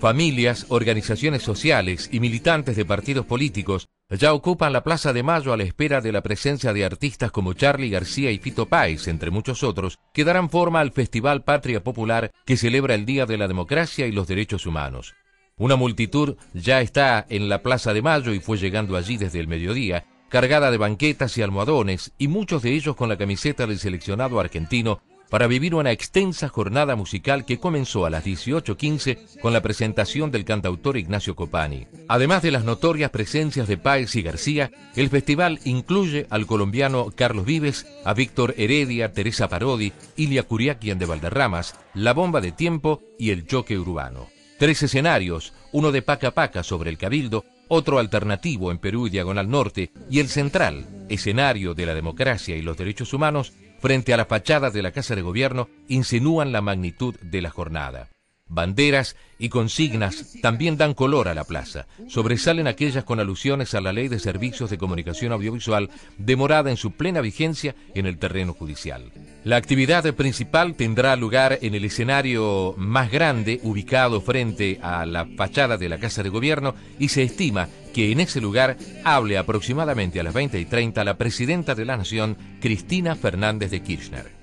Familias, organizaciones sociales y militantes de partidos políticos ya ocupan la Plaza de Mayo a la espera de la presencia de artistas como Charlie García y Fito Páez, entre muchos otros, que darán forma al Festival Patria Popular que celebra el Día de la Democracia y los Derechos Humanos. Una multitud ya está en la Plaza de Mayo y fue llegando allí desde el mediodía, cargada de banquetas y almohadones, y muchos de ellos con la camiseta del seleccionado argentino para vivir una extensa jornada musical que comenzó a las 18.15 con la presentación del cantautor Ignacio Copani. Además de las notorias presencias de Páez y García, el festival incluye al colombiano Carlos Vives, a Víctor Heredia, Teresa Parodi, Ilia Curiaquian de Valderramas, La Bomba de Tiempo y El Choque Urbano. Tres escenarios, uno de Paca Paca sobre el Cabildo, otro alternativo en Perú y Diagonal Norte, y el central, escenario de la democracia y los derechos humanos, frente a las fachadas de la Casa de Gobierno insinúan la magnitud de la jornada. Banderas y consignas también dan color a la plaza. Sobresalen aquellas con alusiones a la Ley de Servicios de Comunicación Audiovisual, demorada en su plena vigencia en el terreno judicial. La actividad principal tendrá lugar en el escenario más grande, ubicado frente a la fachada de la Casa de Gobierno, y se estima que en ese lugar hable aproximadamente a las 20 y 30 la Presidenta de la Nación, Cristina Fernández de Kirchner.